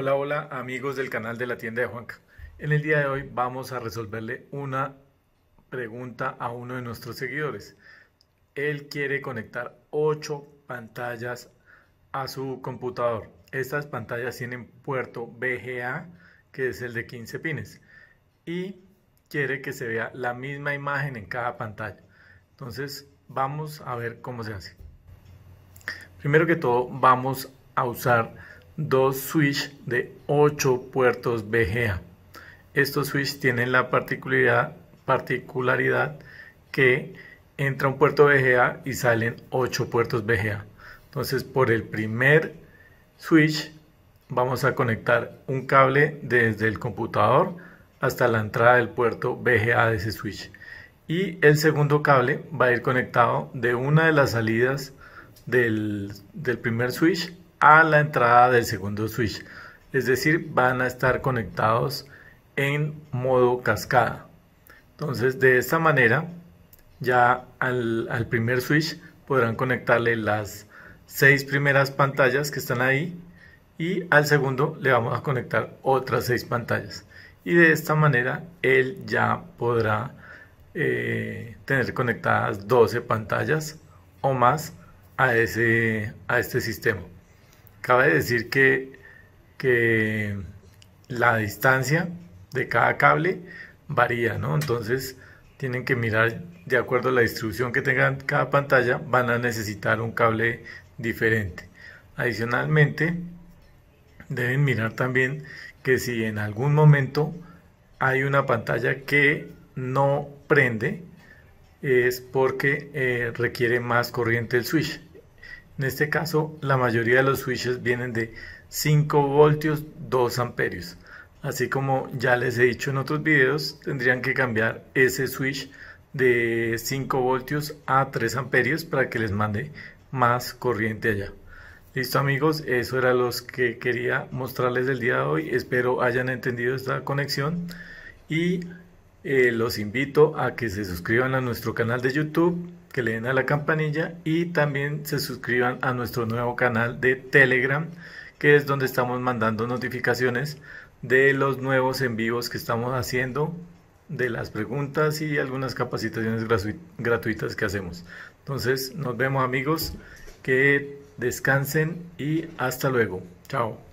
Hola, hola amigos del canal de la tienda de Juanca. En el día de hoy vamos a resolverle una pregunta a uno de nuestros seguidores. Él quiere conectar 8 pantallas a su computador. Estas pantallas tienen puerto VGA, que es el de 15 pines, y quiere que se vea la misma imagen en cada pantalla. Entonces vamos a ver cómo se hace. Primero que todo vamos a usar dos switch de 8 puertos VGA. Estos switch tienen la particularidad, particularidad que entra un puerto VGA y salen 8 puertos VGA. Entonces por el primer switch vamos a conectar un cable desde el computador hasta la entrada del puerto VGA de ese switch. Y el segundo cable va a ir conectado de una de las salidas del, del primer switch a la entrada del segundo switch. Es decir, van a estar conectados en modo cascada. Entonces, de esta manera, ya al, primer switch podrán conectarle las seis primeras pantallas que están ahí y al segundo le vamos a conectar otras seis pantallas. Y de esta manera él ya podrá eh, tener conectadas 12 pantallas o más a, ese, a este sistema. Acaba de decir que, la distancia de cada cable varía, ¿no? Entonces tienen que mirar de acuerdo a la distribución que tengan cada pantalla, van a necesitar un cable diferente. Adicionalmente, deben mirar también que si en algún momento hay una pantalla que no prende, es porque eh, requiere más corriente el switch. En este caso, la mayoría de los switches vienen de 5 voltios 2 amperios. Así como ya les he dicho en otros videos, tendrían que cambiar ese switch de 5 voltios a 3 amperios para que les mande más corriente allá. Listo amigos, eso era lo que quería mostrarles el día de hoy. Espero hayan entendido esta conexión y eh, los invito a que se suscriban a nuestro canal de YouTube, que le den a la campanilla y también se suscriban a nuestro nuevo canal de Telegram, que es donde estamos mandando notificaciones de los nuevos en vivos que estamos haciendo, de las preguntas y algunas capacitaciones gratuitas que hacemos. Entonces, nos vemos amigos, que descansen y hasta luego. Chao.